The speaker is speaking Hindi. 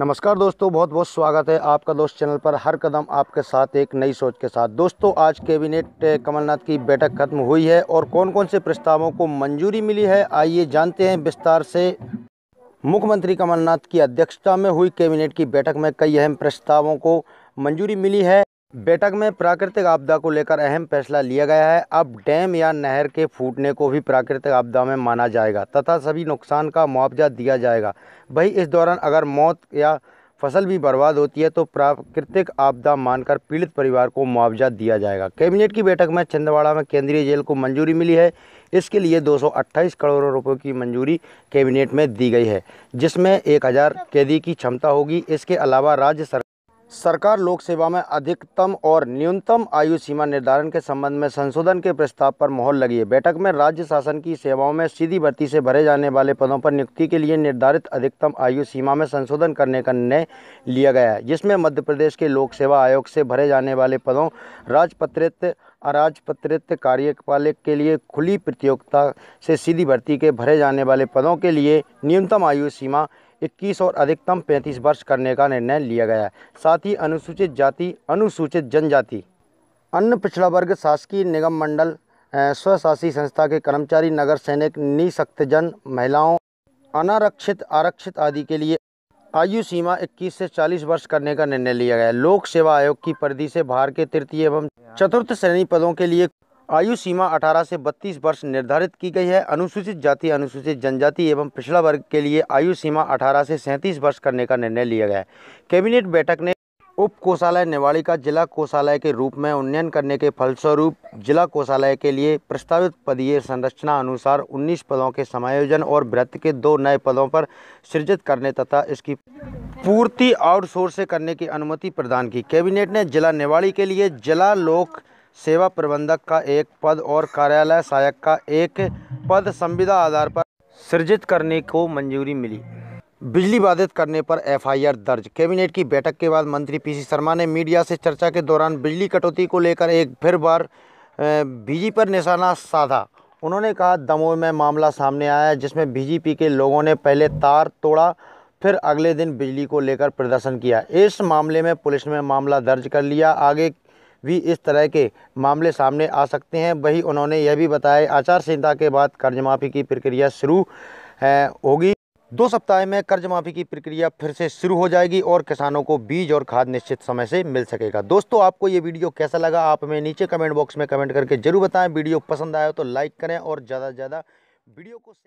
नमस्कार दोस्तों बहुत बहुत स्वागत है आपका दोस्त चैनल पर हर कदम आपके साथ एक नई सोच के साथ दोस्तों आज कैबिनेट कमलनाथ की बैठक खत्म हुई है और कौन कौन से प्रस्तावों को मंजूरी मिली है आइए जानते हैं विस्तार से मुख्यमंत्री कमलनाथ की अध्यक्षता में हुई कैबिनेट की बैठक में कई अहम प्रस्तावों को मंजूरी मिली है बैठक में प्राकृतिक आपदा को लेकर अहम फैसला लिया गया है अब डैम या नहर के फूटने को भी प्राकृतिक आपदा में माना जाएगा तथा सभी नुकसान का मुआवजा दिया जाएगा वही इस दौरान अगर मौत या फसल भी बर्बाद होती है तो प्राकृतिक आपदा मानकर पीड़ित परिवार को मुआवजा दिया जाएगा कैबिनेट की बैठक में छिंदवाड़ा में केंद्रीय जेल को मंजूरी मिली है इसके लिए 228 करोड़ रुपए की मंजूरी कैबिनेट में दी गई है जिसमें 1000 कैदी की क्षमता होगी इसके अलावा राज्य सरकार सरकार लोक सेवा में अधिकतम और न्यूनतम आयु सीमा निर्धारण के संबंध में संशोधन के प्रस्ताव पर मोहर लगी है बैठक में राज्य शासन की सेवाओं में सीधी भर्ती से भरे जाने वाले पदों पर नियुक्ति के लिए निर्धारित अधिकतम आयु सीमा में संशोधन करने का निर्णय लिया गया है जिसमें मध्य प्रदेश के लोक सेवा आयोग से भरे जाने वाले पदों राजपत्रित अराजपत्रित कार्यपालक के लिए खुली प्रतियोगिता से सीधी भर्ती के भरे जाने वाले पदों के लिए न्यूनतम आयु सीमा इक्कीस और अधिकतम पैंतीस वर्ष करने का निर्णय लिया गया है साथ ही अनुसूचित जाति अनुसूचित जनजाति अन्य पिछड़ा वर्ग शासकीय निगम मंडल स्वशासी संस्था के कर्मचारी नगर सैनिक निशक्तजन महिलाओं अनारक्षित आरक्षित आदि के लिए आयु सीमा 21 से 40 वर्ष करने का निर्णय लिया गया लोक सेवा आयोग की परिधि से बाहर के तृतीय एवं चतुर्थ श्रेणी पदों के लिए आयु सीमा 18 से 32 वर्ष निर्धारित की गई है अनुसूचित जाति अनुसूचित जनजाति एवं पिछड़ा वर्ग के लिए आयु सीमा 18 से 37 वर्ष करने का निर्णय लिया गया है कैबिनेट बैठक ने उप कोषालय नेवाड़ी का जिला कोषालय के रूप में उन्नयन करने के फलस्वरूप जिला कोषालय के लिए प्रस्तावित पदीय संरचना अनुसार 19 पदों के समायोजन और वृत्त के दो नए पदों पर सृजित करने तथा इसकी पूर्ति आउटसोर्स करने की अनुमति प्रदान की कैबिनेट ने जिला निवाड़ी के लिए जिला लोक सेवा प्रबंधक का एक पद और कार्यालय सहायक का एक पद संविदा आधार पर सृजित करने को मंजूरी मिली बिजली बाधित करने पर एफआईआर दर्ज कैबिनेट की बैठक के बाद मंत्री पीसी शर्मा ने मीडिया से चर्चा के दौरान बिजली कटौती को लेकर एक फिर बार बीजी पर निशाना साधा उन्होंने कहा दमोह में मामला सामने आया जिसमें बीजेपी के लोगों ने पहले तार तोड़ा फिर अगले दिन बिजली को लेकर प्रदर्शन किया इस मामले में पुलिस ने मामला दर्ज कर लिया आगे भी इस तरह के मामले सामने आ सकते हैं वही उन्होंने यह भी बताया आचार संहिता के बाद कर्ज माफी की प्रक्रिया शुरू होगी दो सप्ताह में कर्ज माफ़ी की प्रक्रिया फिर से शुरू हो जाएगी और किसानों को बीज और खाद निश्चित समय से मिल सकेगा दोस्तों आपको ये वीडियो कैसा लगा आप हमें नीचे कमेंट बॉक्स में कमेंट करके जरूर बताएं वीडियो पसंद आया तो लाइक करें और ज़्यादा से ज़्यादा वीडियो को